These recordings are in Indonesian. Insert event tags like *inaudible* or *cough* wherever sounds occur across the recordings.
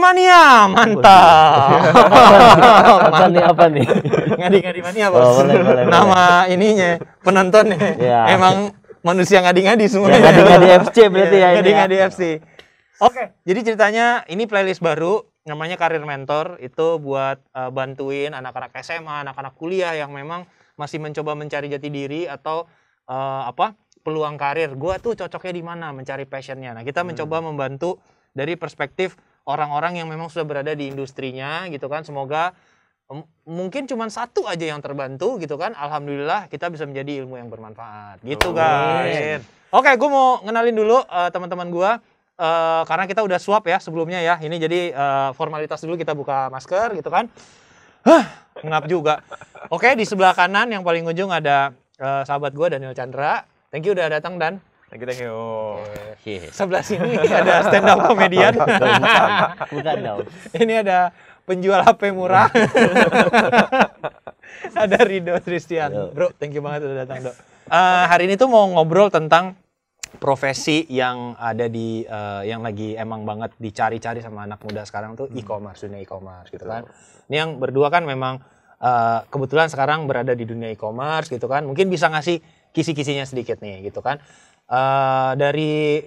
mania, mantap. apa nih apa nih? Ngadi-ngadi mania oh, bos. Oh, boleh, boleh, Nama boleh. ininya penontonnya ya. emang manusia ngadi-ngadi semua. Ya, iya, ya, ngadi-ngadi FC berarti ya. Ngadi-ngadi ya. FC. Oke, okay. jadi ceritanya ini playlist baru namanya Karir Mentor itu buat uh, bantuin anak-anak SMA, anak-anak kuliah yang memang masih mencoba mencari jati diri atau uh, apa peluang karir. Gua tuh cocoknya di mana, mencari passionnya. Nah, kita hmm. mencoba membantu dari perspektif orang-orang yang memang sudah berada di industrinya gitu kan semoga mungkin cuma satu aja yang terbantu gitu kan alhamdulillah kita bisa menjadi ilmu yang bermanfaat gitu oh, guys oke gue mau ngenalin dulu uh, teman-teman gue uh, karena kita udah swap ya sebelumnya ya ini jadi uh, formalitas dulu kita buka masker gitu kan huh, ngap juga oke di sebelah kanan yang paling ujung ada uh, sahabat gue Daniel Chandra thank you udah datang dan kita Keo. Oh. Sebelah sini ada stand up komedian. bukan, dong. Ini ada penjual HP murah. *laughs* ada Rido Christian. Bro, thank you banget udah datang, Dok. Uh, hari ini tuh mau ngobrol tentang profesi yang ada di uh, yang lagi emang banget dicari-cari sama anak muda sekarang tuh hmm. e-commerce, dunia e-commerce gitu kan. Ini yang berdua kan memang uh, kebetulan sekarang berada di dunia e-commerce gitu kan. Mungkin bisa ngasih kisi-kisinya sedikit nih gitu kan. Uh, dari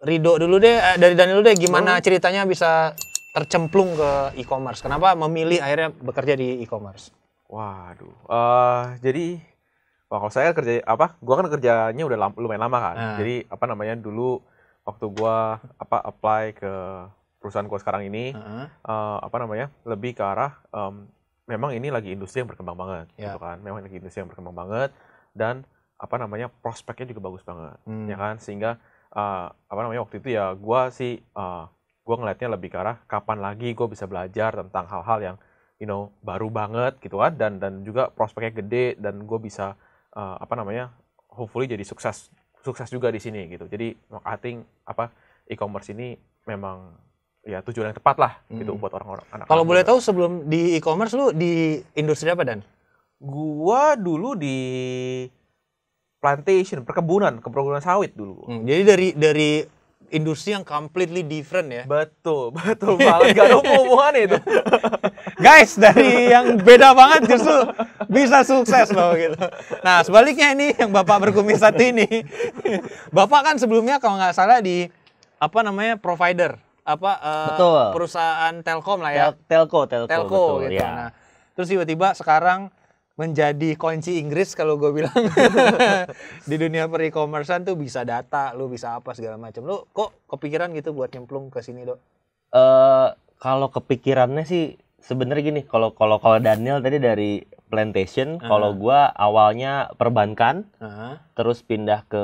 Rido dulu deh, uh, dari Daniel dulu deh, gimana hmm. ceritanya bisa tercemplung ke e-commerce? Kenapa memilih akhirnya bekerja di e-commerce? Waduh, uh, jadi wah kalau saya kerja apa? Gua kan kerjanya udah lam, lumayan lama kan. Ah. Jadi apa namanya dulu waktu gua apa apply ke perusahaan gua sekarang ini uh -huh. uh, apa namanya lebih ke arah um, memang ini lagi industri yang berkembang banget, yeah. gitu kan? Memang lagi industri yang berkembang banget dan apa namanya prospeknya juga bagus banget hmm. ya kan sehingga uh, apa namanya waktu itu ya gue sih uh, eh, gue ngelihatnya lebih ke arah kapan lagi gue bisa belajar tentang hal-hal yang you know baru banget gitu kan dan dan juga prospeknya gede dan gue bisa uh, apa namanya hopefully jadi sukses sukses juga di sini gitu jadi I think apa e-commerce ini memang ya tujuan yang tepat lah gitu hmm. gitu buat orang-orang anak kalau boleh tahu sebelum di e-commerce lu di industri apa dan gue dulu di plantation, perkebunan, perkebunan sawit dulu. Hmm, jadi dari dari industri yang completely different ya. Betul, *laughs* betul banget. Gak ada hubungan itu. *laughs* Guys, dari yang beda banget justru bisa sukses loh gitu. Nah, sebaliknya ini yang Bapak berkumis satu ini. Bapak kan sebelumnya kalau nggak salah di apa namanya provider apa uh, perusahaan Telkom lah ya. Tel telco, Telco, telco betul, gitu. Ya. Nah, terus tiba-tiba sekarang menjadi kunci Inggris kalau gue bilang *laughs* di dunia per commercean tuh bisa data, lu bisa apa segala macam. Lu kok kepikiran gitu buat nyemplung ke sini, Dok? Eh uh, kalau kepikirannya sih sebenarnya gini, kalau kalau kalau Daniel tadi dari plantation, uh -huh. kalau gue awalnya perbankan, uh -huh. terus pindah ke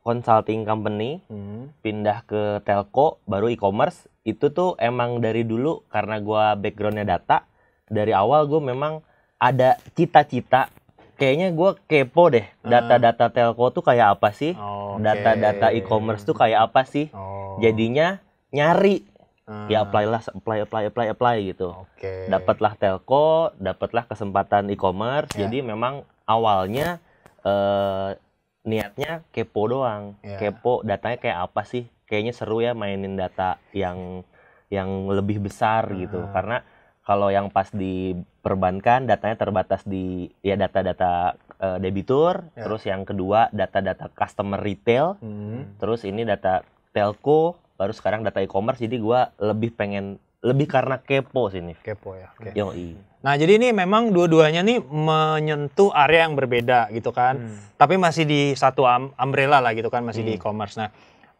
consulting company, uh hmm. -huh. pindah ke telco, baru e-commerce. Itu tuh emang dari dulu karena gua backgroundnya data, dari awal gue memang ada cita-cita kayaknya gue kepo deh hmm. data-data telco tuh kayak apa sih data-data okay. e-commerce tuh kayak apa sih oh. jadinya nyari hmm. ya apply lah apply apply apply apply gitu okay. dapatlah telco dapatlah kesempatan e-commerce yeah. jadi memang awalnya eh, niatnya kepo doang yeah. kepo datanya kayak apa sih kayaknya seru ya mainin data yang yang lebih besar gitu hmm. karena kalau yang pas di perbankan datanya terbatas di ya data-data uh, debitur yeah. terus yang kedua data-data customer retail hmm. terus ini data telco baru sekarang data e-commerce jadi gue lebih pengen lebih karena kepo sih nih. Kepo ya. Okay. i. Nah jadi ini memang dua-duanya nih menyentuh area yang berbeda gitu kan, hmm. tapi masih di satu um, umbrella lah gitu kan, masih hmm. di e-commerce. Nah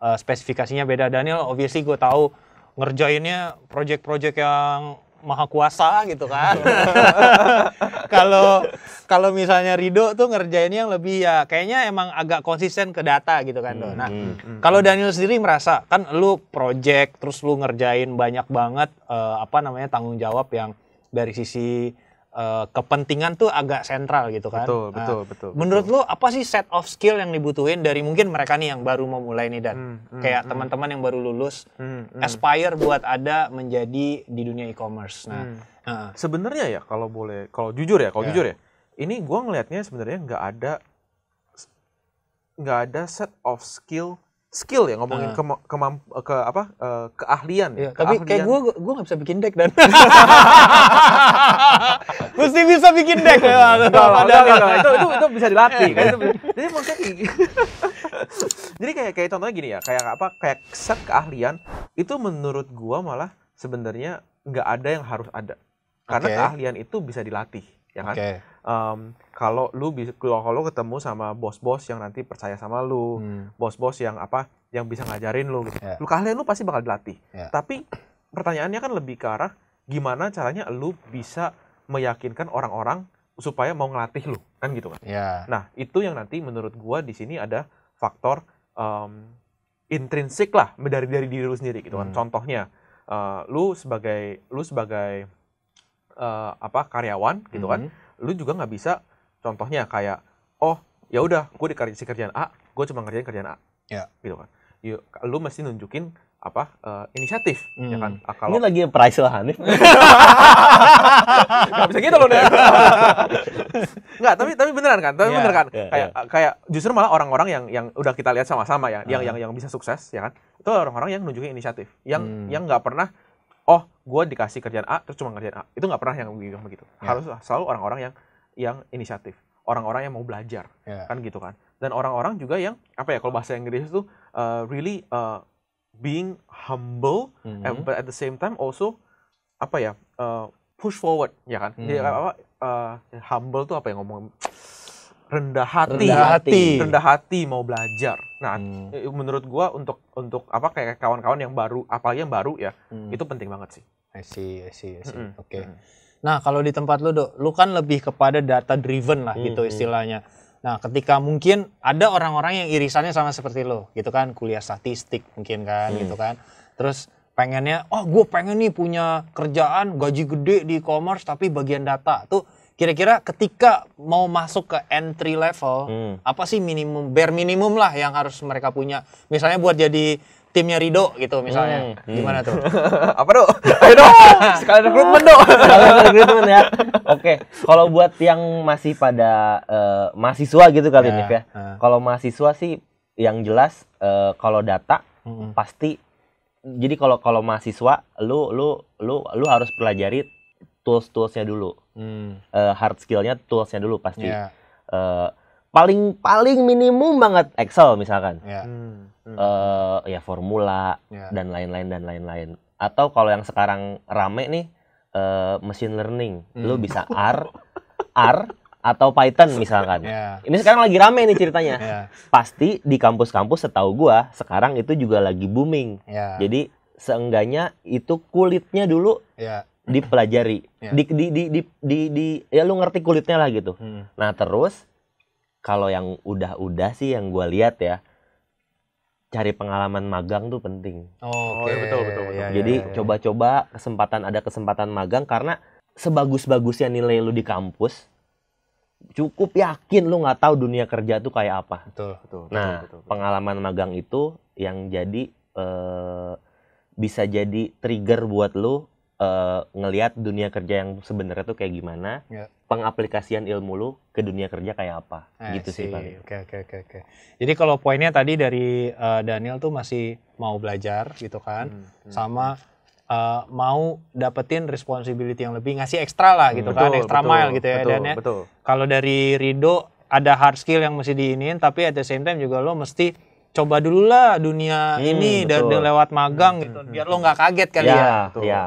uh, spesifikasinya beda Daniel, obviously gue tahu ngerjainnya project-project yang maha kuasa gitu kan. *laughs* Kalau kalau misalnya Rido tuh ngerjainnya yang lebih ya kayaknya emang agak konsisten ke data gitu kan. Hmm, nah, hmm, kalau Daniel sendiri merasa kan lu project terus lu ngerjain banyak banget uh, apa namanya tanggung jawab yang dari sisi Eh, kepentingan tuh agak sentral gitu kan. Betul, betul, nah, betul. Menurut betul. lo apa sih set of skill yang dibutuhin dari mungkin mereka nih yang baru mau mulai nih dan hmm, hmm, kayak hmm. teman-teman yang baru lulus hmm, hmm. aspire buat ada menjadi di dunia e-commerce. Nah, hmm. uh. sebenarnya ya kalau boleh, kalau jujur ya, kalau yeah. jujur ya, ini gue ngelihatnya sebenarnya nggak ada nggak ada set of skill skill ya ngomongin uh. Ah. ke ke, ke eh, ke apa uh, keahlian ya. Tapi keahlian. kayak gue gue nggak bisa bikin deck dan *laughs* mesti bisa bikin deck. ya, itu, itu itu bisa dilatih. *laughs* kan? jadi maksudnya *laughs* jadi kayak kayak contohnya gini ya kayak apa kayak set keahlian itu menurut gue malah sebenarnya nggak ada yang harus ada karena okay. keahlian itu bisa dilatih ya kan. Okay. Um, kalau lu bisa kalau ketemu sama bos-bos yang nanti percaya sama lu bos hmm. bos-bos yang apa yang bisa ngajarin lu gitu yeah. lu kalian lu pasti bakal dilatih yeah. tapi pertanyaannya kan lebih ke arah gimana caranya lu bisa meyakinkan orang-orang supaya mau ngelatih lu kan gitu kan yeah. nah itu yang nanti menurut gua di sini ada faktor um, intrinsik lah dari dari diri lu sendiri gitu kan. Hmm. Contohnya uh, lu sebagai lu sebagai uh, apa karyawan gitu kan, hmm. kan, lu juga nggak bisa Contohnya kayak oh ya udah gue dikasih kerjaan A, gue cuma ngerjain kerjaan A. Ya. Gitu kan. Yuk lu mesti nunjukin apa uh, inisiatif ya hmm. ya kan ah, kalau... ini lagi price lah nih *laughs* nggak bisa gitu loh deh *laughs* nggak tapi tapi beneran kan tapi yeah, bener kan yeah, ya. kayak yeah. kayak justru malah orang-orang yang yang udah kita lihat sama-sama ya uh -huh. yang yang yang bisa sukses ya kan itu orang-orang yang nunjukin inisiatif yang hmm. yang nggak pernah oh gue dikasih kerjaan A terus cuma kerjaan A itu nggak pernah yang bilang begitu yeah. Ya. harus selalu orang-orang yang yang inisiatif, orang-orang yang mau belajar, yeah. kan gitu kan. Dan orang-orang juga yang apa ya kalau bahasa Inggris itu uh, really uh, being humble, mm -hmm. but at the same time also apa ya uh, push forward, ya kan. Mm -hmm. Jadi apa uh, humble tuh apa yang ngomong rendah hati, rendah hati, rendah hati mau belajar. Nah, hmm. menurut gua untuk untuk apa kayak kawan-kawan yang baru, apalagi yang baru ya, hmm. itu penting banget sih. I see, I see, I see. -hmm. Oke. Okay. -hmm. Nah, kalau di tempat lu, Dok, lu kan lebih kepada data driven lah gitu hmm, hmm. istilahnya. Nah, ketika mungkin ada orang-orang yang irisannya sama seperti lo, gitu kan, kuliah statistik mungkin kan, hmm. gitu kan. Terus pengennya, oh gue pengen nih punya kerjaan gaji gede di e-commerce tapi bagian data. Tuh kira-kira ketika mau masuk ke entry level, hmm. apa sih minimum, bare minimum lah yang harus mereka punya. Misalnya buat jadi timnya Rido gitu misalnya. Hmm. Gimana tuh? *laughs* Apa dong? Ayo dong. Sekalian rekrutmen dong. Sekalian rekrutmen ya. Oke. Okay. Kalau buat yang masih pada uh, mahasiswa gitu kali yeah. ini ya. Uh. Kalau mahasiswa sih yang jelas uh, kalau data hmm. pasti jadi kalau kalau mahasiswa lu lu lu lu harus pelajari tools toolsnya dulu hmm. uh, hard skillnya toolsnya dulu pasti yeah. Ya. uh, paling paling minimum banget Excel misalkan ya, hmm. Uh, ya formula ya. dan lain-lain dan lain-lain atau kalau yang sekarang rame nih uh, machine learning hmm. lo bisa R R atau Python misalkan yeah. ini sekarang lagi rame nih ceritanya yeah. pasti di kampus-kampus setahu gua sekarang itu juga lagi booming yeah. jadi seenggaknya itu kulitnya dulu yeah dipelajari yeah. di, di, di di di di ya lu ngerti kulitnya lah gitu hmm. nah terus kalau yang udah-udah sih yang gue lihat ya cari pengalaman magang tuh penting. Oh, okay. Iya, betul betul betul. Ya, Jadi iya, coba-coba ya, ya. kesempatan ada kesempatan magang karena sebagus-bagusnya nilai lu di kampus cukup yakin lu nggak tahu dunia kerja tuh kayak apa. Betul, betul. Nah, betul, betul, betul. pengalaman magang itu yang jadi uh, bisa jadi trigger buat lu uh, ngelihat dunia kerja yang sebenarnya tuh kayak gimana, yeah. pengaplikasian ilmu lu ke dunia kerja kayak apa, I gitu see. sih paling. Oke okay, oke okay, oke okay. Jadi kalau poinnya tadi dari uh, Daniel tuh masih mau belajar gitu kan, hmm, hmm. sama uh, mau dapetin responsibility yang lebih, ngasih ekstra lah gitu hmm, kan, betul, ekstra betul, mile gitu ya betul, ya. Kalau dari Rido ada hard skill yang mesti diinin, tapi at the same time juga lo mesti coba dulu lah dunia hmm, ini dan lewat magang hmm, gitu hmm, biar hmm, lo nggak kaget kali ya. Ya, ya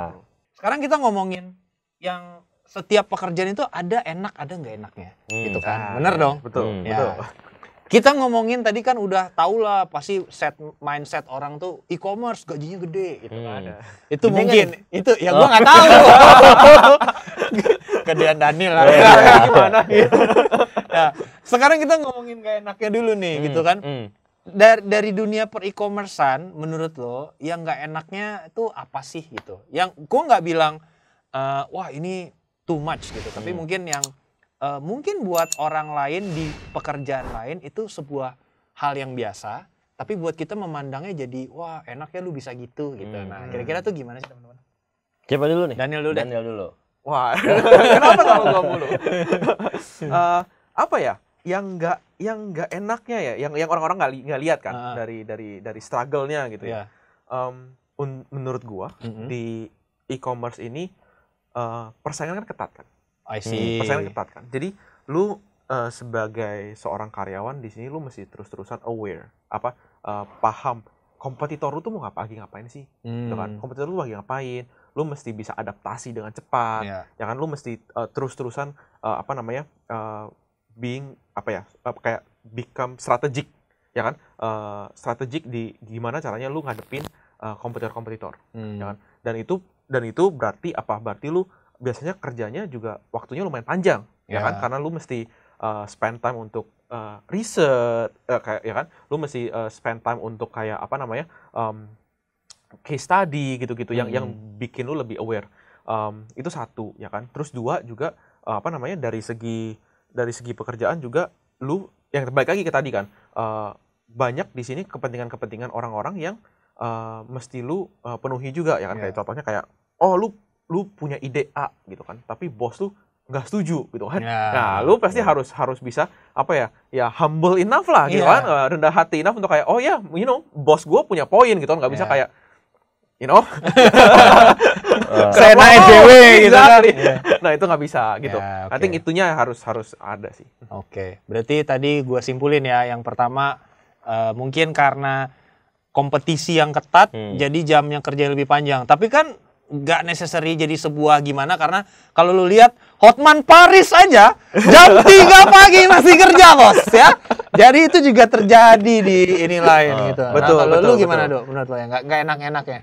sekarang kita ngomongin yang setiap pekerjaan itu ada enak ada nggak enaknya hmm, gitu kan nah, bener iya. dong betul hmm, ya. kita ngomongin tadi kan udah tau lah pasti set mindset orang tuh e-commerce gajinya gede gitu hmm. kan itu gede mungkin gak? itu ya oh. gua nggak tahu kedian *laughs* Daniel lah ya, *laughs* gimana ya. nah, sekarang kita ngomongin gak enaknya dulu nih hmm, gitu kan hmm dari dari dunia per e-commercean menurut lo yang nggak enaknya itu apa sih gitu yang gue nggak bilang uh, wah ini too much gitu tapi hmm. mungkin yang uh, mungkin buat orang lain di pekerjaan lain itu sebuah hal yang biasa tapi buat kita memandangnya jadi wah enak ya lu bisa gitu gitu hmm. nah kira-kira tuh gimana sih teman-teman siapa dulu nih Daniel dulu Daniel dulu wah *laughs* kenapa kalau gua mulu uh, *laughs* apa ya yang nggak yang nggak enaknya ya, yang yang orang-orang nggak -orang li lihat kan uh. dari dari dari strugglenya gitu yeah. ya. Um, un, menurut gua mm -hmm. di e-commerce ini uh, persaingan kan ketat kan. I hmm, see. Hmm, persaingan ketat kan. Jadi lu uh, sebagai seorang karyawan di sini lu mesti terus-terusan aware apa uh, paham kompetitor lu tuh mau ngapa lagi ngapain sih mm. gitu kan hmm. kompetitor lu lagi ngapain lu mesti bisa adaptasi dengan cepat yeah. ya kan? lu mesti uh, terus-terusan uh, apa namanya uh, being apa ya eh, kayak become strategic ya kan uh, strategic di gimana caranya lu ngadepin kompetitor eh, kompetitor-kompetitor hmm. ya kan dan itu dan itu berarti apa berarti lu biasanya kerjanya juga waktunya lumayan panjang yeah. ya kan ya. karena lu mesti uh, spend time untuk uh, riset uh, kayak ya kan lu mesti uh, spend time untuk kayak apa namanya um, case study gitu-gitu hmm. yang yang hmm. bikin lu lebih aware um, itu satu ya kan terus dua juga uh, apa namanya dari segi dari segi pekerjaan juga lu yang terbaik lagi ke tadi kan uh, banyak di sini kepentingan-kepentingan orang-orang yang uh, mesti lu uh, penuhi juga ya kan yeah. kayak contohnya kayak oh lu lu punya ide A gitu kan tapi bos lu nggak setuju gitu kan yeah. nah lu pasti yeah. harus harus bisa apa ya ya humble enough lah gitu yeah. kan uh, rendah hati enough untuk kayak oh ya yeah, you know bos gue punya poin gitu kan nggak yeah. bisa iya. kayak you know *laughs* uh, saya naik gitu kan. Yeah. Nah, itu nggak bisa gitu. Yeah, okay. I think itunya harus harus ada sih. Oke. Okay. Berarti tadi gue simpulin ya, yang pertama uh, mungkin karena kompetisi yang ketat hmm. jadi jamnya kerja lebih panjang. Tapi kan nggak necessary jadi sebuah gimana karena kalau lu lihat Hotman Paris aja jam 3 *laughs* pagi masih kerja bos ya jadi itu juga terjadi di ini lain oh, gitu nah, betul nah, kalau betul, lu gimana betul. dok menurut lo ya nggak enak enak ya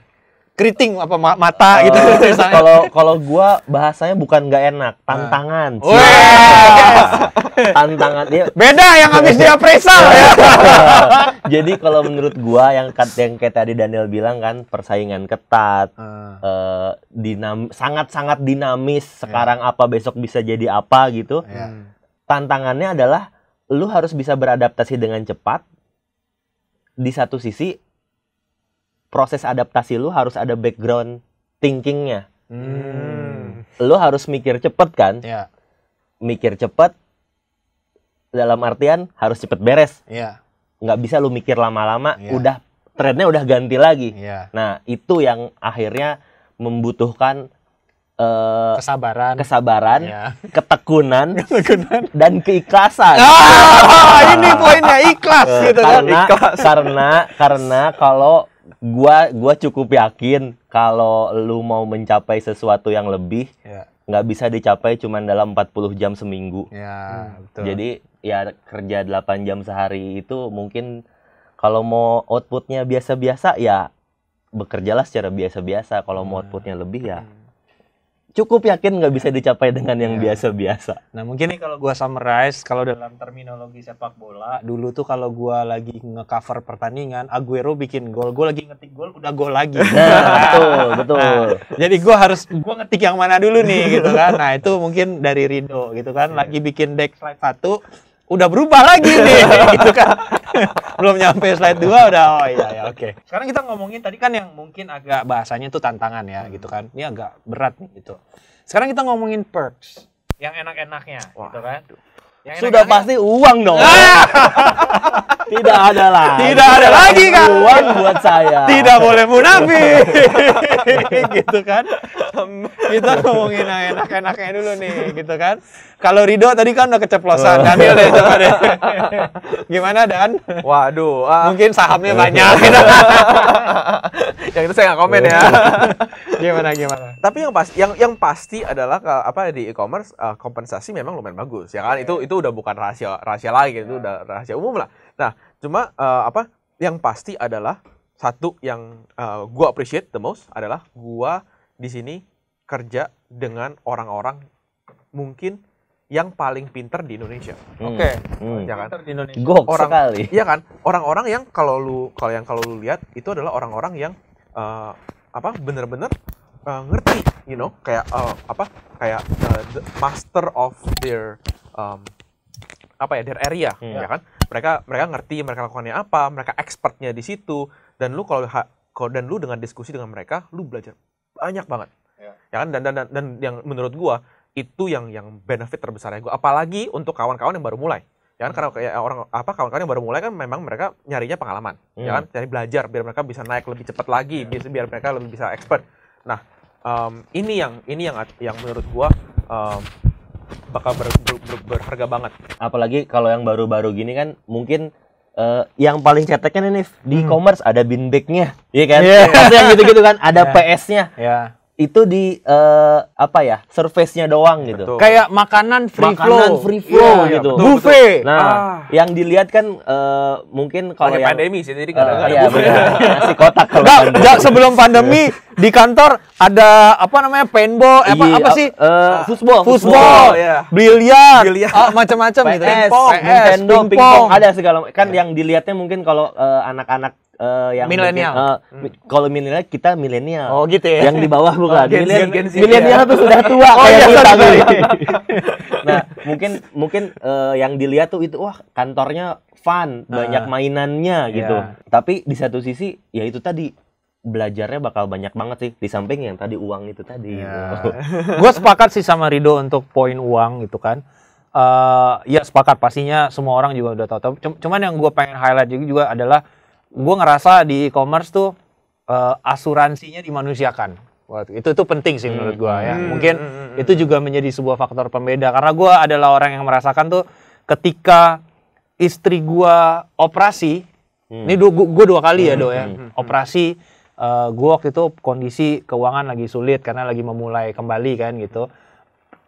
keriting apa mata uh, gitu oh. *laughs* kalau kalau gua bahasanya bukan nggak enak ah. tantangan uh. *laughs* tantangan dia beda yang habis dia presal *laughs* ya jadi kalau menurut gua yang yang kayak tadi Daniel bilang kan persaingan ketat uh. Uh, dinam sangat sangat dinamis ya. sekarang yeah. apa besok bisa jadi apa gitu yeah. Hmm. tantangannya adalah lu harus bisa beradaptasi dengan cepat di satu sisi proses adaptasi lu harus ada background thinkingnya. Hmm. Lu harus mikir cepet kan? Ya. Mikir cepet dalam artian harus cepet beres. Ya. Nggak bisa lu mikir lama-lama, Ya. udah trennya udah ganti lagi. Ya. Nah itu yang akhirnya membutuhkan uh, kesabaran, kesabaran, ya. ketekunan, *laughs* ketekunan, dan keikhlasan. Ah, ini poinnya ikhlas uh, gitu kan? karena, kan? Ikhlas. Karena karena kalau gua gua cukup yakin kalau lu mau mencapai sesuatu yang lebih yeah. bisa dicapai cuma dalam 40 jam seminggu. yeah, hmm. betul. Jadi ya kerja 8 jam sehari itu mungkin kalau mau outputnya biasa-biasa ya bekerjalah secara biasa-biasa. Kalau hmm. mau outputnya lebih ya hmm cukup yakin nggak bisa iya. dicapai dengan yang iya. biasa-biasa. Nah mungkin nih kalau gue summarize kalau dalam terminologi sepak bola dulu tuh kalau gue lagi ngecover pertandingan Aguero bikin gol, gue lagi ngetik gol udah gol lagi. *laughs* Nah, betul nah, betul. Nah, jadi gue harus gue ngetik yang mana dulu nih gitu kan. Nah itu mungkin dari Rido gitu kan iya. lagi bikin deck slide satu udah berubah lagi nih *laughs* gitu kan belum nyampe slide 2 udah oh iya ya oke okay. sekarang kita ngomongin tadi kan yang mungkin agak bahasanya tuh tantangan ya gitu kan ini agak berat nih gitu sekarang kita ngomongin perks yang enak-enaknya gitu kan aduh. Yang Sudah enak pasti uang dong. Ah. *laughs* Tidak ada lagi. Tidak ada lagi kan. Uang buat saya. Tidak boleh munafik. *laughs* gitu kan. Kita ngomongin enak-enaknya dulu nih, gitu kan. Kalau Rido tadi kan udah keceplosan. Oh. Daniel deh coba deh. Gimana Dan? Waduh. Uh, Mungkin sahamnya banyak. Gitu. *laughs* yang itu saya nggak komen ya. gimana gimana. Tapi yang pasti yang yang pasti adalah apa di e-commerce uh, kompensasi memang lumayan bagus ya kan. Itu itu itu udah bukan rahasia rahasia lagi ya. itu udah rahasia umum lah nah cuma uh, apa yang pasti adalah satu yang uh, gua appreciate the most adalah gua di sini kerja dengan orang-orang mungkin yang paling pinter di Indonesia. Hmm. Oke. Okay. Hmm. Ya kan? di Indonesia. Gok orang, sekali. *laughs* Iya kan? Orang-orang yang kalau lu kalau yang kalau lu lihat itu adalah orang-orang yang uh, apa bener-bener uh, ngerti, you know, kayak uh, apa kayak uh, the master of their um, apa ya their area hmm. ya kan mereka mereka ngerti mereka lakukannya apa mereka expertnya di situ dan lu kalau dan lu dengan diskusi dengan mereka lu belajar banyak banget yeah. ya kan dan, dan dan dan yang menurut gua itu yang yang benefit terbesarnya gua apalagi untuk kawan-kawan yang baru mulai ya kan karena kayak orang apa kawan-kawan yang baru mulai kan memang mereka nyarinya pengalaman ya hmm. ya kan cari belajar biar mereka bisa naik lebih cepat lagi ya. biar biar mereka lebih bisa expert nah um, ini yang ini yang yang menurut gua um, bakal ber, ber, ber, berharga banget. Apalagi kalau yang baru-baru gini kan mungkin uh, yang paling ceteknya nih di hmm. e-commerce hmm. ada binbacknya, iya kan? Yeah. yang gitu-gitu kan, ada yeah. PS-nya. Yeah itu di uh, apa ya surface-nya doang gitu betul. kayak makanan free makanan flow makanan free flow yeah, iya, gitu betul, buffet betul. nah ah. yang dilihat kan uh, mungkin kalau yang pandemi sih jadi nggak uh, ada iya, buffet *laughs* kotak kalau nah, pandemi. sebelum pandemi *laughs* di kantor ada apa namanya paintball apa iya, apa sih uh, football football, yeah. biliar, biliar. Ah, macam-macam gitu PS, PS, Nintendo pingpong, pingpong ada segala kan yeah. yang dilihatnya mungkin kalau uh, anak-anak uh, yang milenial. Uh, eh, hmm. Kalau milenial kita milenial. Oh gitu ya. Yang di bawah oh, bukan. Oh, milenial tuh sudah tua oh, kayak iya, kita. Sorry. *laughs* nah, mungkin mungkin uh, yang dilihat tuh itu wah kantornya fun, ah. banyak uh, mainannya iya. gitu. Yeah. Tapi di satu sisi ya itu tadi belajarnya bakal banyak banget sih di samping yang tadi uang itu tadi. Yeah. Gitu. *laughs* Gue sepakat sih sama Rido untuk poin uang gitu kan uh, ya sepakat pastinya semua orang juga udah tahu. Cuman yang gue pengen highlight juga adalah gue ngerasa di e-commerce tuh uh, asuransinya dimanusiakan. itu itu penting sih menurut gue ya. Hmm. Mungkin hmm, hmm, itu juga menjadi sebuah faktor pembeda karena gue adalah orang yang merasakan tuh ketika istri gue operasi, hmm. ini gue dua kali ya do ya operasi. Uh, eh, gue waktu itu kondisi keuangan lagi sulit karena lagi memulai kembali kan gitu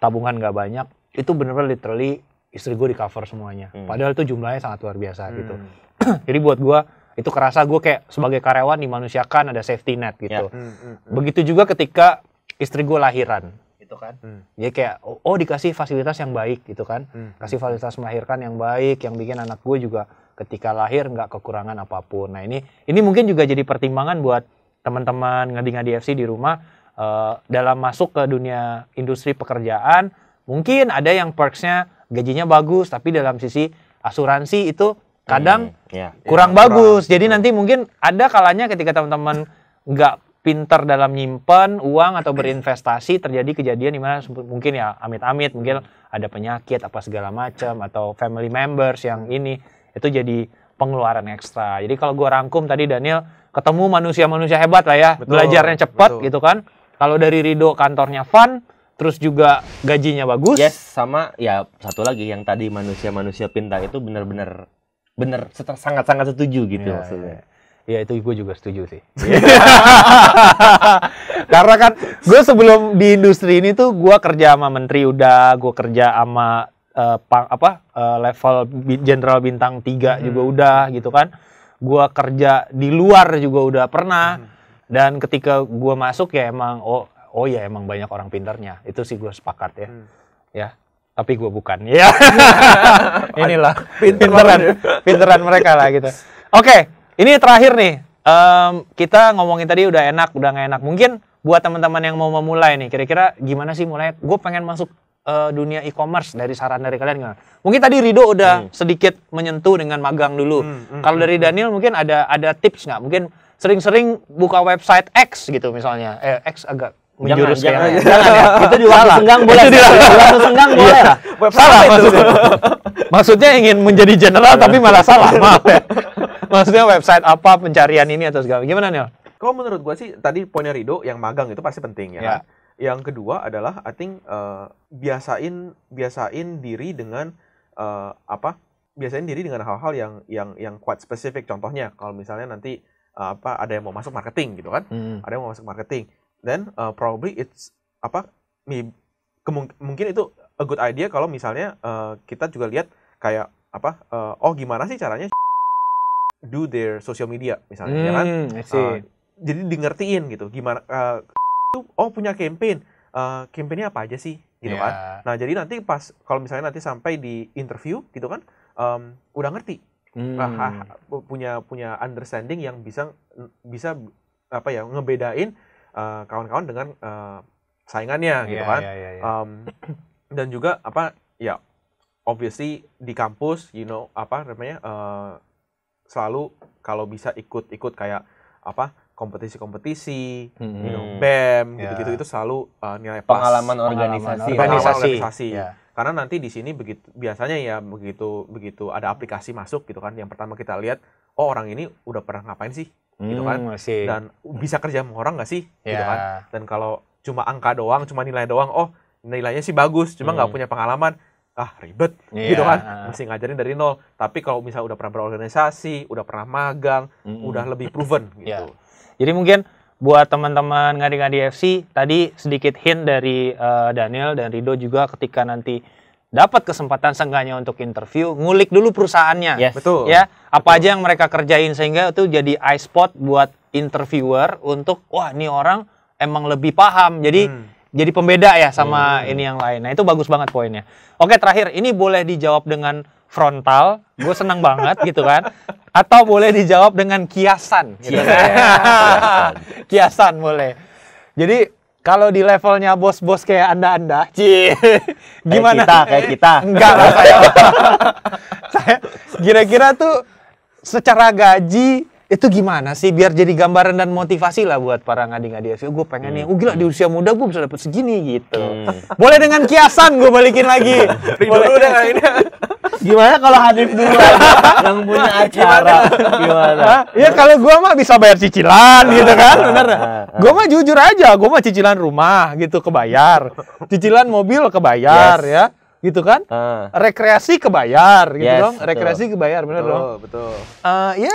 tabungan gak banyak itu bener-bener literally istri gue di cover semuanya padahal itu jumlahnya sangat luar biasa gitu *clears throat* jadi buat gue itu kerasa gue kayak sebagai karyawan dimanusiakan ada safety net gitu. Ya. Hmm, hmm, hmm. Begitu juga ketika istri gue lahiran gitu kan. Hmm. Jadi kayak oh, dikasih fasilitas yang baik gitu kan. Hmm. hmm Kasih hmm. fasilitas melahirkan yang baik yang bikin anak gue juga ketika lahir nggak kekurangan apapun. Nah, ini ini mungkin juga jadi pertimbangan buat teman-teman ngadi-ngadi FC di rumah uh, dalam masuk ke dunia industri pekerjaan, mungkin ada yang perksnya gajinya bagus tapi dalam sisi asuransi itu kadang hmm, ya. kurang bagus. Jadi nanti mungkin ada kalanya ketika teman-teman nggak pinter dalam nyimpen uang atau berinvestasi terjadi kejadian dimana mungkin ya amit-amit mungkin ada penyakit apa segala macam atau family members yang ini itu jadi pengeluaran ekstra. Jadi kalau gua rangkum tadi Daniel ketemu manusia-manusia hebat lah ya, betul, belajarnya cepat gitu kan. Kalau dari Rido kantornya fun, terus juga gajinya bagus. Yes, sama ya satu lagi yang tadi manusia-manusia pintar itu benar-benar bener sangat-sangat setuju gitu ya, maksudnya. Ya. Ya itu gue juga setuju sih. *laughs* Karena kan gue sebelum di industri ini tuh gue kerja sama menteri udah, gue kerja sama uh, eh, pang, apa uh, level jenderal bintang 3 hmm. juga udah gitu kan. Gue kerja di luar juga udah pernah. Hmm. Dan ketika gue masuk ya emang oh oh ya emang banyak orang pinternya Itu sih gue sepakat ya. Hmm. Ya tapi gue bukan *laughs* ya *laughs* inilah pinteran ya. pinteran mereka lah gitu oke okay, ini terakhir nih um, kita ngomongin tadi udah enak udah nggak enak mungkin buat teman-teman yang mau memulai nih kira-kira gimana sih mulai gue pengen masuk uh, dunia e-commerce dari saran dari kalian gimana? Mungkin tadi Rido udah hmm. sedikit menyentuh dengan magang dulu. Hmm, hmm, Kalau hmm, dari hmm. Daniel mungkin ada ada tips nggak? Mungkin sering-sering buka website X gitu misalnya. Eh X agak menjurus jangan, jangan, jangan, ya. itu di waktu senggang boleh itu di waktu senggang boleh iya. lah salah maksudnya maksudnya ingin menjadi general iya. tapi malah salah maaf ya maksudnya website apa pencarian ini atau segala gimana nih kalau menurut gue sih tadi poinnya Rido yang magang itu pasti penting ya yeah. yang kedua adalah I think uh, biasain biasain diri dengan uh, apa biasain diri dengan hal-hal yang yang yang quite spesifik contohnya kalau misalnya nanti eh, apa ada yang mau masuk marketing gitu kan hmm. ada yang mau masuk marketing then uh, probably it's apa mungkin itu a good idea kalau misalnya uh, kita juga lihat kayak apa uh, oh gimana sih caranya *laughs* do their social media misalnya hmm, ya kan hmm, uh, jadi di ngertiin gitu gimana uh, oh punya campaign uh, campaignnya apa aja sih gitu kan? yeah. kan nah jadi nanti pas kalau misalnya nanti sampai di interview gitu kan um, udah ngerti hmm. punya punya understanding yang bisa bisa apa ya ngebedain Eh, kawan-kawan uh, dengan uh, saingannya yeah, gitu iya, kan. Yeah, yeah, yeah. Um, dan juga apa ya obviously di kampus you know apa namanya uh, selalu kalau bisa ikut-ikut kayak apa kompetisi-kompetisi, -hmm. you know, hmm. BEM yeah. gitu-gitu itu selalu uh, nilai pas. Pengalaman organisasi, pengalaman organisasi. organisasi. Yeah. Karena nanti di sini begitu biasanya ya begitu begitu ada aplikasi masuk gitu kan, yang pertama kita lihat, oh orang ini udah pernah ngapain sih Gitu hmm, gitu kan masih. dan bisa kerja sama orang nggak sih yeah. gitu ya. kan dan kalau cuma angka doang cuma nilai doang oh nilainya sih bagus cuma nggak hmm. punya pengalaman ah ribet yeah. gitu kan ah. mesti ngajarin dari nol tapi kalau misal udah pernah berorganisasi udah pernah magang -hmm. udah lebih proven *laughs* gitu yeah. jadi mungkin buat teman-teman ngadi-ngadi FC tadi sedikit hint dari uh, Daniel dan Rido juga ketika nanti dapat kesempatan seenggaknya untuk interview, ngulik dulu perusahaannya. Yes. Betul. Ya, apa Betul. aja yang mereka kerjain sehingga itu jadi eye spot buat interviewer untuk wah ini orang emang lebih paham. Jadi hmm. jadi pembeda ya sama hmm. ini yang lain. Nah, itu bagus banget poinnya. Oke, terakhir ini boleh dijawab dengan frontal, gue senang banget gitu kan. Atau boleh dijawab dengan kiasan gitu. Kiasan. *laughs* kiasan boleh. Jadi kalau di levelnya bos-bos kayak anda-anda, cie, *laughs* gimana? Kayak kita, kayak kita. Enggak lah saya. *laughs* saya kira-kira tuh secara gaji itu gimana sih biar jadi gambaran dan motivasi lah buat para ngadi-ngadi FU gue pengen hmm. nih oh gila di usia muda gue bisa dapet segini gitu hmm. boleh dengan kiasan gue balikin lagi *laughs* boleh ini gimana kalau Hanif dulu yang punya acara gimana Iya kalau gue mah bisa bayar cicilan gitu ah, kan ah, bener ah, gue mah jujur aja gue mah cicilan rumah gitu kebayar cicilan mobil kebayar yes. ya gitu kan? Uh. Rekreasi kebayar gitu yes, dong. Rekreasi kebayar bener dong. Betul, Uh, ya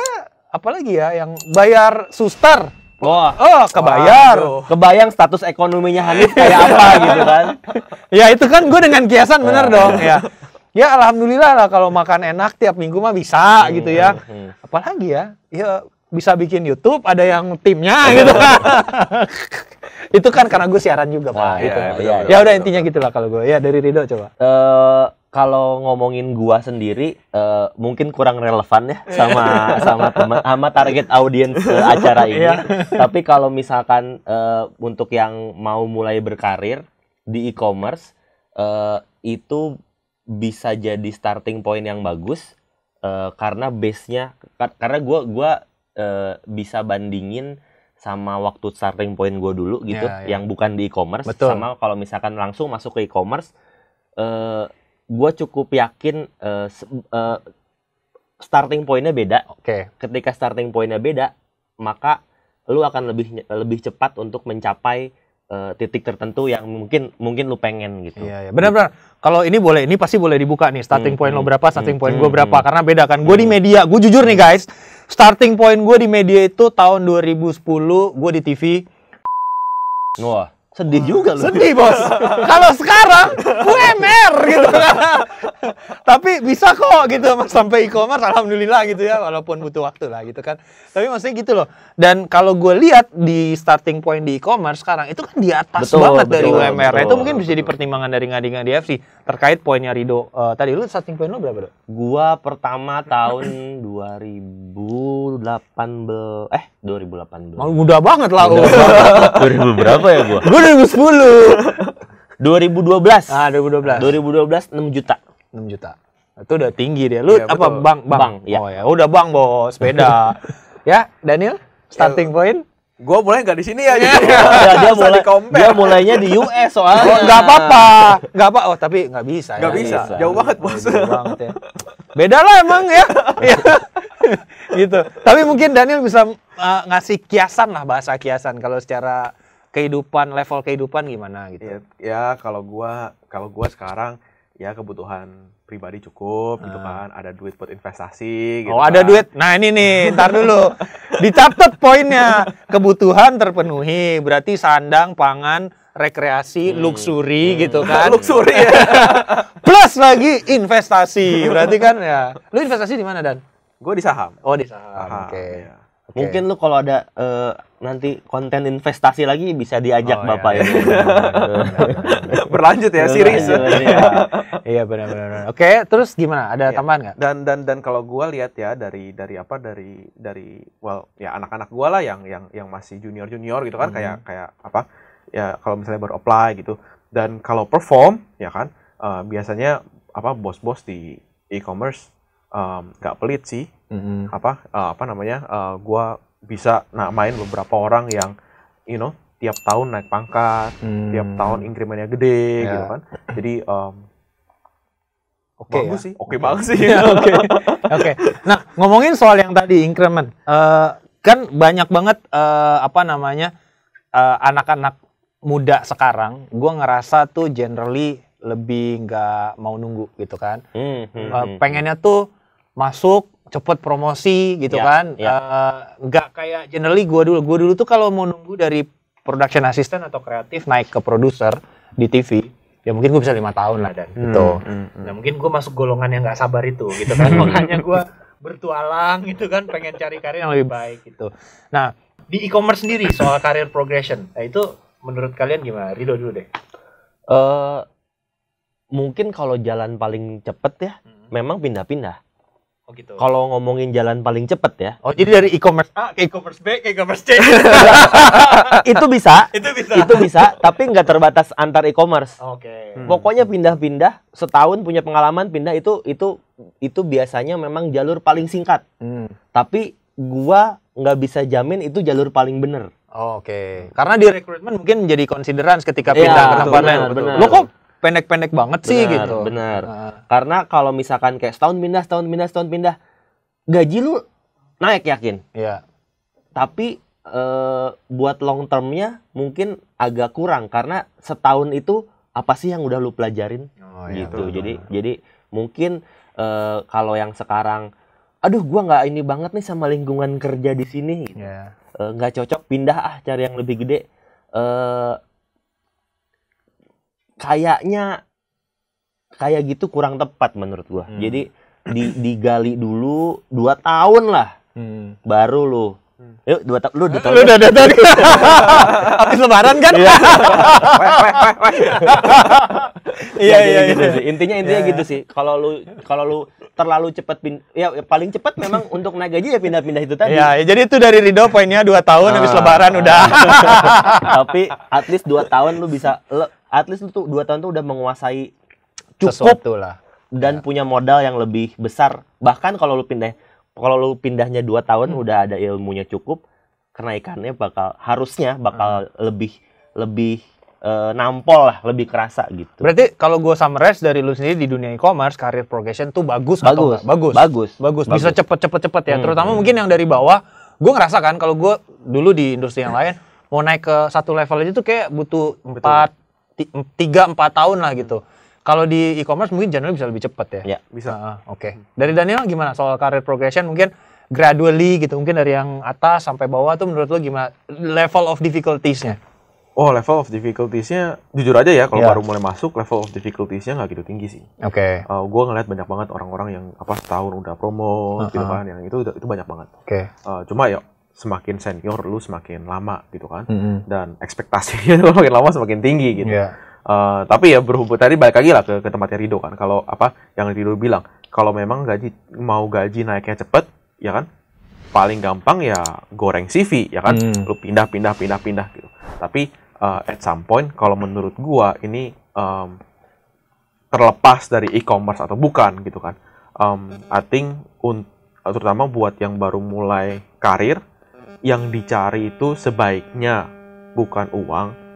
apalagi ya yang bayar suster. Wah, oh, kebayar. Waduh. Kebayang status ekonominya Hanif kayak apa *laughs* gitu kan. ya itu kan gue dengan kiasan bener nah. dong ya. Ya alhamdulillah lah kalau makan enak tiap minggu mah bisa hmm, gitu hmm, ya. Hmm. Apalagi ya, ya bisa bikin YouTube, ada yang timnya gitu. *laughs* itu kan karena gue siaran juga, Pak. Nah, gitu. iya, iya, ya, itu. Ya, ya, ya, ya, udah intinya gitulah kalau gue. Ya dari Rido coba. Uh, kalau ngomongin gua sendiri uh, mungkin kurang relevan ya sama *laughs* sama teman sama target audiens uh, acara ini. Yeah. Tapi kalau misalkan uh, untuk yang mau mulai berkarir di e-commerce uh, itu bisa jadi starting point yang bagus uh, karena base-nya karena gua gua uh, bisa bandingin sama waktu starting point gua dulu gitu yeah, yeah. yang bukan di e-commerce sama kalau misalkan langsung masuk ke e-commerce uh, gue cukup yakin uh, uh, starting pointnya beda. Oke. Okay. Ketika starting pointnya beda, maka lu akan lebih lebih cepat untuk mencapai uh, titik tertentu yang mungkin mungkin lu pengen gitu. Iya, iya. benar-benar. Kalau ini boleh, ini pasti boleh dibuka nih. Starting point hmm, lo berapa, hmm, starting hmm, point hmm, gue berapa? Hmm, karena beda kan. Gue di hmm. media, gue jujur nih hmm. guys, starting point gue di media itu tahun 2010, gue di TV. Wah. Sedih juga loh. Sedih bos. *laughs* Kalau sekarang UMR gitu *laughs* Tapi bisa kok gitu mas sampai e-commerce alhamdulillah gitu ya walaupun butuh waktu lah gitu kan. Tapi maksudnya gitu loh. Dan kalau gue lihat di starting point di e-commerce sekarang itu kan di atas betul, banget betul, dari UMR. Nah, betul, itu mungkin bisa jadi pertimbangan dari ngading di FC terkait poinnya Rido. Uh, tadi lu starting point lu berapa, Dok? Gua pertama tahun 2000 *clears throat* delapan 2018 eh dua ribu 2018. Malu muda banget lah. Muda oh. *laughs* dua 2000 berapa ya gua? ribu dua belas Ah dua dua dua ribu ribu belas dua belas enam juta. enam juta. Itu udah tinggi dia. Lu ya, apa betul. bang bang? bang ya. Oh ya, udah bang bos, sepeda. *laughs* ya, Daniel, starting eh, point Gue mulai nggak di sini ya, ya, *laughs* dia mulai dia mulainya di US soalnya. Oh, nggak apa-apa, gak apa. Oh tapi nggak bisa. Nggak ya. bisa. Jauh banget bos. Ya. Beda lah emang ya. Iya. gitu. Tapi mungkin Daniel bisa uh, ngasih kiasan lah bahasa kiasan kalau secara kehidupan level kehidupan gimana gitu. Ya, ya kalau gua kalau gua sekarang ya kebutuhan pribadi cukup gitu ah. kan ada duit buat investasi gitu oh kan. ada duit nah ini nih ntar dulu dicatat poinnya kebutuhan terpenuhi berarti sandang pangan rekreasi, hmm. luxury hmm. gitu *laughs* kan. luxury ya. *laughs* Plus lagi investasi. Berarti kan ya. *laughs* Lu investasi di mana Dan? Gue di saham. Oh, di saham. Oke. Okay. Ya. Okay. Mungkin lu kalau ada uh, nanti konten investasi lagi bisa diajak oh, iya. Bapak iya. ya. Berlanjut ya iya, series. Iya, benar-benar. Iya, oke, terus gimana? Ada ya. tambahan nggak? Dan dan dan kalau gua lihat ya dari dari apa dari dari well ya anak-anak gua lah yang yang yang masih junior-junior gitu kan hmm. kayak kayak apa? ya kalau misalnya baru apply gitu dan kalau perform ya kan uh, biasanya apa bos-bos di e-commerce nggak um, pelit sih mm-hmm. apa uh, apa namanya uh, eh, gue bisa nah main beberapa orang yang you know tiap tahun naik pangkat mm. tiap hmm. tahun incrementnya gede yeah. gitu kan jadi um, Oke okay, ya? sih, oke banget sih. *laughs* Oke, oke. Nah ngomongin soal yang tadi increment, uh, kan banyak banget uh, apa namanya anak uh, anak -anak muda sekarang gue ngerasa tuh generally lebih nggak mau nunggu gitu kan mm -hmm. uh, pengennya tuh masuk cepet promosi gitu yeah, kan ya. Eh, nggak yeah. uh, kayak generally gue dulu gue dulu tuh kalau mau nunggu dari production assistant atau kreatif naik ke produser di TV ya mungkin gue bisa lima tahun lah dan hmm, gitu hmm, hmm. nah mungkin gue masuk golongan yang nggak sabar itu gitu kan *laughs* makanya gue bertualang gitu kan pengen cari karir yang lebih baik gitu nah di e-commerce sendiri soal karir progression nah itu menurut kalian gimana Rido dulu deh uh, mungkin kalau jalan paling cepet ya hmm. memang pindah-pindah Oh gitu. Kalau ngomongin jalan paling cepet ya. Oh jadi dari e-commerce A ke e-commerce B ke e-commerce C. *laughs* itu bisa. Itu bisa. Itu bisa. tapi nggak terbatas antar e-commerce. Oke. Okay. Hmm. Pokoknya pindah-pindah setahun punya pengalaman pindah itu itu itu biasanya memang jalur paling singkat. Hmm. Tapi gua nggak bisa jamin itu jalur paling bener. Oh, Oke, okay. karena di rekrutmen mungkin menjadi konsideran ketika iya, pindah ya, ke tempat lain. Lo kok pendek-pendek banget bener, sih gitu. Bener. Nah. Karena kalau misalkan kayak setahun pindah, setahun pindah, setahun pindah, gaji lu naik yakin. Iya. Tapi e, buat long termnya mungkin agak kurang karena setahun itu apa sih yang udah lu pelajarin? Oh, iya, gitu. Jadi jadi mungkin e, kalau yang sekarang aduh gue nggak ini banget nih sama lingkungan kerja di sini iya. eh, nggak yeah. uh, cocok pindah ah cari yang lebih gede uh, kayaknya kayak gitu kurang tepat menurut gue hmm. jadi di digali dulu dua tahun lah hmm. baru lo Hmm. Yuk dua tahun lu dua tahun. Lu udah dua tahun. *laughs* Habis lebaran kan? Iya. *laughs* Iya iya, iya, iya, iya. Gitu Intinya intinya gitu sih. Kalau lu kalau lu terlalu cepat pin ya, ya paling cepat memang *laughs* untuk naik gaji ya pindah-pindah itu tadi. Iya, ya, jadi itu dari Rido poinnya dua tahun habis ah. lebaran udah. Tapi at least dua tahun lu bisa at least lu tuh dua tahun tuh udah menguasai cukup tuh lah. Dan punya modal yang lebih besar. Bahkan kalau lu pindah kalau lu pindahnya dua tahun hmm. udah ada ilmunya cukup kenaikannya bakal harusnya bakal hmm. lebih lebih E, nampol lah lebih kerasa gitu berarti kalau gue summarize dari lu sendiri di dunia e-commerce karir progression tuh bagus bagus atau bagus bagus bagus bisa cepet cepet cepet ya hmm. terutama hmm. mungkin yang dari bawah gue ngerasa kan kalau gue dulu di industri yang lain mau naik ke satu level aja tuh kayak butuh empat tiga empat tahun lah gitu kalau di e-commerce mungkin Januari bisa lebih cepat ya. Iya, bisa. Uh, Oke. Okay. Dari Daniel gimana soal career progression mungkin gradually gitu mungkin dari yang atas sampai bawah tuh menurut lo gimana level of difficultiesnya? Oh level of difficultiesnya jujur aja ya kalau yeah. baru mulai masuk level of difficultiesnya nggak gitu tinggi sih. Oke. Okay. Uh, eh, gue ngeliat banyak banget orang-orang yang apa setahun udah promo uh -huh. gitu kan yang itu itu banyak banget. Oke. Okay. Uh, eh, cuma ya semakin senior lu semakin lama gitu kan mm -hmm. dan ekspektasinya *laughs* semakin makin lama semakin tinggi gitu. Yeah. Eh, tapi ya berhubung tadi balik lagi lah ke, ke tempatnya Rido kan. Kalau apa yang Rido bilang, kalau memang gaji mau gaji naiknya cepet, ya kan paling gampang ya goreng CV ya kan hmm. lu pindah pindah pindah pindah gitu tapi uh, at some point kalau menurut gua ini um, terlepas dari e-commerce atau bukan gitu kan um, I think un terutama buat yang baru mulai karir yang dicari itu sebaiknya bukan uang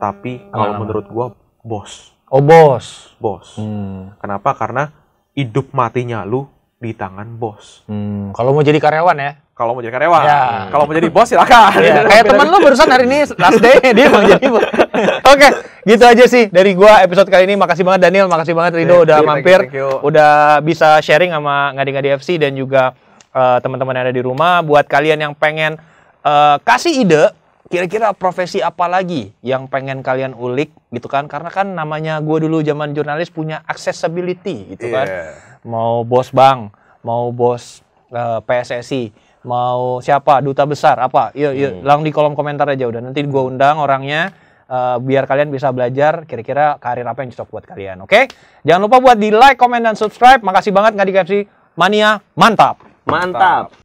tapi kalau menurut gua bos. Oh, bos. Bos. Hmm. Kenapa? Karena hidup matinya lu di tangan bos. Hmm. Kalau mau jadi karyawan ya. Kalau mau jadi karyawan. Ya. Kalau mau jadi bos silakan. Ya. *laughs* Kayak teman lu barusan hari ini last day dia mau jadi bos. *laughs* Oke, gitu aja sih dari gua episode kali ini. Makasih banget Daniel, makasih banget Rido udah thank mampir, thank you, thank you. udah bisa sharing sama ngadi-ngadi FC dan juga uh, teman-teman yang ada di rumah. Buat kalian yang pengen uh, kasih ide kira-kira profesi apa lagi yang pengen kalian ulik gitu kan karena kan namanya gue dulu zaman jurnalis punya accessibility gitu kan iya. mau bos bank mau bos uh, eh, PSSI mau siapa duta besar apa yuk iya, yuk iya, hmm. langsung di kolom komentar aja udah nanti gue undang orangnya uh, biar kalian bisa belajar kira-kira karir apa yang cocok buat kalian oke okay? jangan lupa buat di like comment dan subscribe makasih banget nggak dikasih mania mantap mantap, mantap.